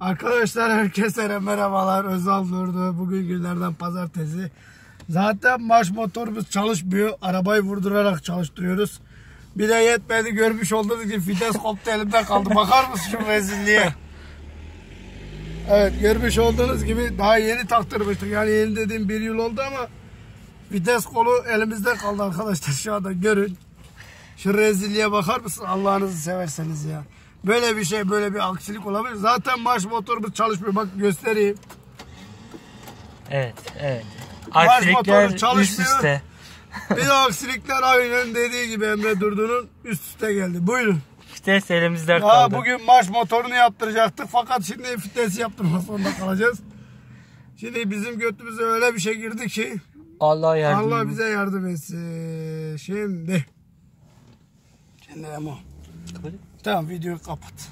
Arkadaşlar herkese merhabalar. Özal Nurdu. Bugün günlerden pazartesi. Zaten marş motorumuz çalışmıyor. Arabayı vurdurarak çalıştırıyoruz. Bir de yetmedi görmüş olduğunuz gibi vites koptu elimden kaldı. Bakar mısın şu rezilliğe? Evet görmüş olduğunuz gibi daha yeni taktırmıştık. Yani yeni dediğim bir yıl oldu ama vites kolu elimizde kaldı arkadaşlar şu anda görün. Şu rezilliğe bakar mısın Allah'ınızı severseniz ya. Böyle bir şey böyle bir aksilik olabilir. Zaten marş motorumuz çalışmıyor. Bak göstereyim. Evet, evet. Marş motoru çalışmıyor. Üst bir aksilikler aynen dediği gibi Emre Durdu'nun üst üste geldi. Buyurun. Vites elimizde ya kaldı. Bugün marş motorunu yaptıracaktık fakat şimdi vitesi yaptırmak Sonunda kalacağız. Şimdi bizim götümüze öyle bir şey girdi ki Allah yardım Allah bize yardım etsin. Şimdi. Şimdi ama. Tamam videoyu kapat.